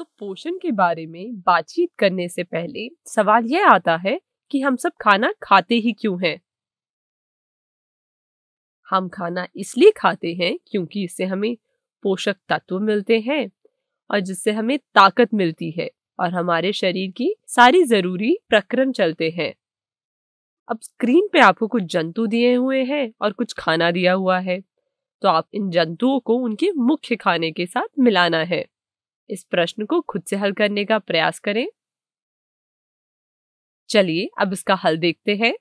तो पोषण के बारे में बातचीत करने से पहले सवाल यह आता है कि हम सब खाना खाते ही क्यों हैं हम खाना इसलिए खाते हैं क्योंकि इससे हमें पोषक तत्व मिलते हैं और जिससे हमें ताकत मिलती है और हमारे शरीर की सारी जरूरी प्रक्रम चलते हैं अब स्क्रीन पे आपको कुछ जंतु दिए हुए हैं और कुछ खाना दिया हुआ है तो आप इन जंतुओं को उनके मुख्य खाने के साथ मिलाना है इस प्रश्न को खुद से हल करने का प्रयास करें चलिए अब इसका हल देखते हैं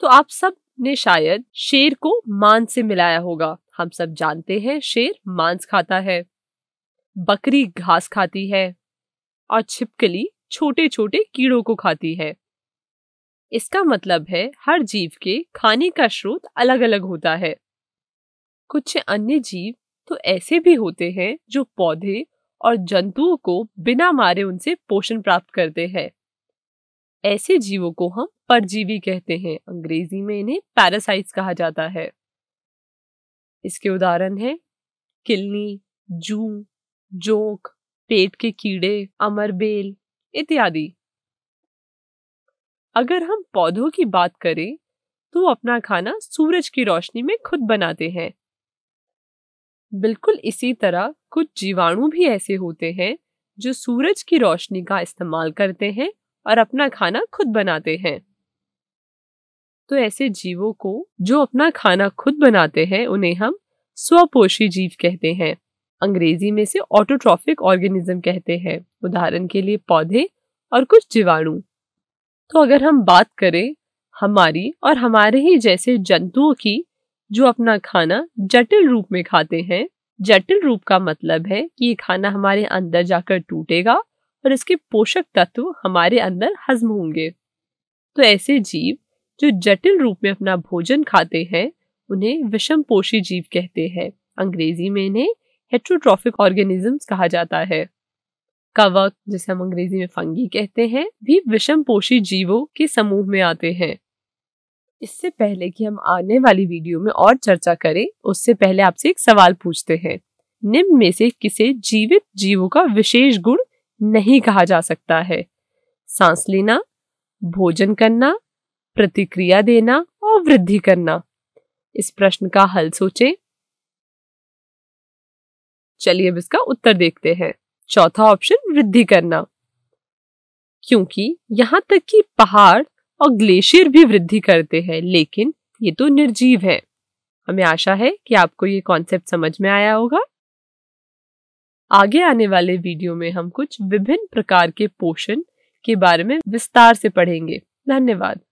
तो आप सब ने शायद शेर को मांस से मिलाया होगा हम सब जानते हैं शेर मांस खाता है बकरी घास खाती है और छिपकली छोटे छोटे कीड़ों को खाती है इसका मतलब है हर जीव के खाने का स्रोत अलग अलग होता है कुछ अन्य जीव तो ऐसे भी होते हैं जो पौधे और जंतुओं को बिना मारे उनसे पोषण प्राप्त करते हैं ऐसे जीवों को हम परजीवी कहते हैं अंग्रेजी में इन्हें पैरासाइट्स कहा जाता है इसके उदाहरण हैं किलनी जू जोंक पेट के कीड़े अमरबेल इत्यादि अगर हम पौधों की बात करें तो अपना खाना सूरज की रोशनी में खुद बनाते हैं बिल्कुल इसी तरह कुछ जीवाणु भी ऐसे होते हैं जो सूरज की रोशनी का इस्तेमाल करते हैं और अपना खाना खुद बनाते हैं तो ऐसे जीवों को जो अपना खाना खुद बनाते हैं उन्हें हम स्वपोषी जीव कहते हैं अंग्रेजी में से ऑटोट्रॉफिक ऑर्गेनिज्म कहते हैं उदाहरण के लिए पौधे और कुछ जीवाणु तो अगर हम बात करें हमारी और हमारे ही जैसे जंतुओं की जो अपना खाना जटिल रूप में खाते हैं जटिल रूप का मतलब है कि ये खाना हमारे अंदर जाकर टूटेगा और इसके पोषक तत्व हमारे अंदर हजम होंगे तो ऐसे जीव जो जटिल रूप में अपना भोजन खाते हैं उन्हें विषम पोषी जीव कहते हैं अंग्रेजी में इन्हें हेट्रोट्रॉफिक ऑर्गेनिजम्स कहा जाता है कवक जिसे हम अंग्रेजी में फंगी कहते हैं भी विषम पोषी जीवों के समूह में आते हैं इससे पहले कि हम आने वाली वीडियो में और चर्चा करें उससे पहले आपसे एक सवाल पूछते हैं निम्न में से किसे जीवित जीवों का विशेष गुण नहीं कहा जा सकता है सांस लेना भोजन करना प्रतिक्रिया देना और वृद्धि करना इस प्रश्न का हल सोचें चलिए अब इसका उत्तर देखते हैं चौथा ऑप्शन वृद्धि करना क्योंकि यहां तक कि पहाड़ और ग्लेशियर भी वृद्धि करते हैं लेकिन ये तो निर्जीव है हमें आशा है कि आपको ये कॉन्सेप्ट समझ में आया होगा आगे आने वाले वीडियो में हम कुछ विभिन्न प्रकार के पोषण के बारे में विस्तार से पढ़ेंगे धन्यवाद